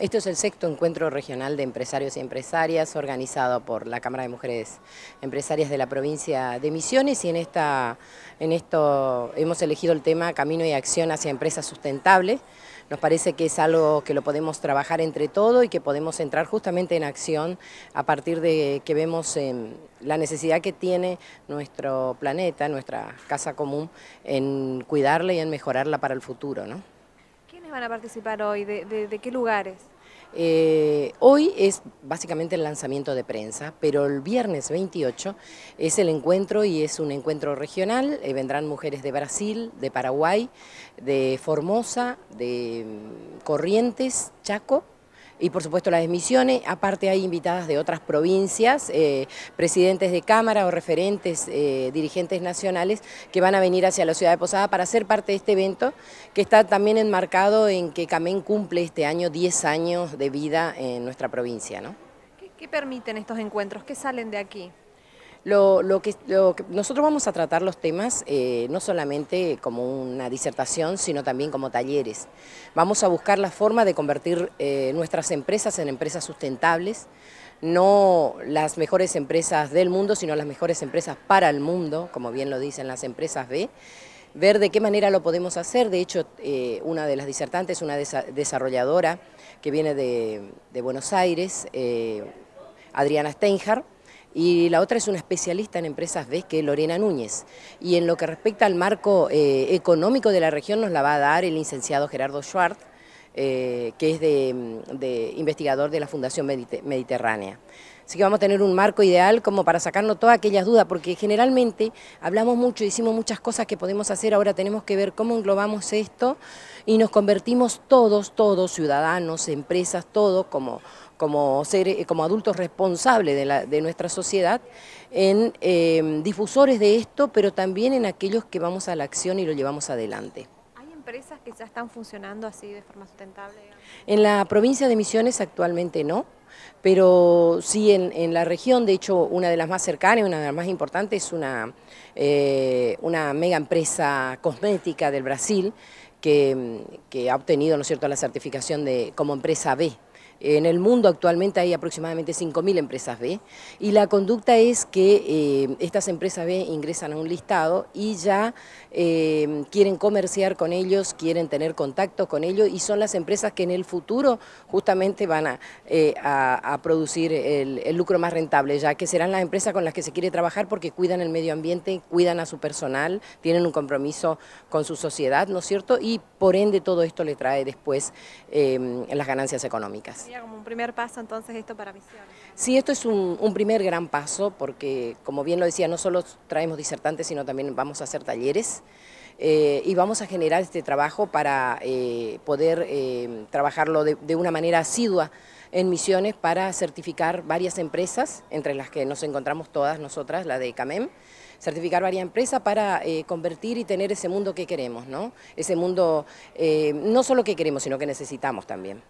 Este es el sexto encuentro regional de empresarios y empresarias organizado por la Cámara de Mujeres Empresarias de la provincia de Misiones y en, esta, en esto hemos elegido el tema Camino y Acción hacia Empresas Sustentables. Nos parece que es algo que lo podemos trabajar entre todo y que podemos entrar justamente en acción a partir de que vemos em, la necesidad que tiene nuestro planeta, nuestra casa común, en cuidarla y en mejorarla para el futuro. ¿no? van a participar hoy? ¿De, qué lugares? Eh, hoy es básicamente el lanzamiento de prensa, pero el viernes 28 es el encuentro y es un encuentro regional. Eh, vendrán mujeres de Brasil, de Paraguay, de Formosa, de mm, Corrientes, Chaco y por supuesto las emisiones. Aparte hay invitadas de otras provincias, eh, presidentes de cámara o referentes, eh, dirigentes nacionales que van a venir hacia la ciudad de Posada para ser parte de este evento que está también enmarcado en que CAMEN cumple este año 10 años de vida en nuestra provincia. ¿Qué permiten estos encuentros? ¿Qué salen de aquí? nosotros vamos a tratar los temas eh, no solamente como una disertación, sino también como talleres. Vamos a buscar la forma de convertir eh, nuestras empresas en empresas sustentables, no las mejores empresas del mundo, sino las mejores empresas para el mundo, como bien lo dicen las empresas B ver de qué manera lo podemos hacer. De hecho, eh, una de las disertantes, una desarrolladora que viene de, de Buenos Aires, Adriana Steinhardt, y la otra es una especialista en empresas B que es Lorena Núñez. Y en lo que respecta al marco eh, económico de la región nos la va a dar el licenciado Gerardo Schwartz, eh, que es de, investigador de la Fundación Mediterránea. Así que vamos a tener un marco ideal como para sacarnos todas aquellas dudas, porque generalmente hablamos mucho, hicimos muchas cosas que podemos hacer, ahora tenemos que ver cómo englobamos esto y nos convertimos todos, todos, ciudadanos, empresas, todos eh, como, adultos responsables de, nuestra sociedad, en eh, difusores de esto, pero también en aquellos que vamos a la acción y lo llevamos adelante empresas que ya están funcionando así de forma sustentable? En la provincia de Misiones actualmente no, pero sí en, la región, de hecho una de las más cercanas, una de las más importantes es una, eh, una mega empresa cosmética del Brasil que, que ha obtenido ¿no es cierto? la certificación de, como empresa B. En el mundo actualmente hay aproximadamente 5.000 empresas B y la conducta es que eh, estas empresas B ingresan a un listado y ya eh, quieren comerciar con ellos, quieren tener contacto con ellos y son las empresas que en el futuro justamente van a, eh, producir el, lucro más rentable, ya que serán las empresas con las que se quiere trabajar porque cuidan el medio ambiente, cuidan a su personal, tienen un compromiso con su sociedad, ¿no es cierto? Y por ende todo esto le trae después las ganancias económicas. Sería como un primer paso entonces esto para Misiones. Sí, esto es un, primer gran paso porque, como bien lo decía, no solo traemos disertantes, sino también vamos a hacer talleres eh, y vamos a generar este trabajo para eh, poder eh, trabajarlo de, una manera asidua en Misiones para certificar varias empresas, entre las que nos encontramos todas nosotras, la de CAMEM, certificar varias empresas para convertir y tener ese mundo que queremos, ¿no? Ese mundo, no solo que queremos, sino que necesitamos también.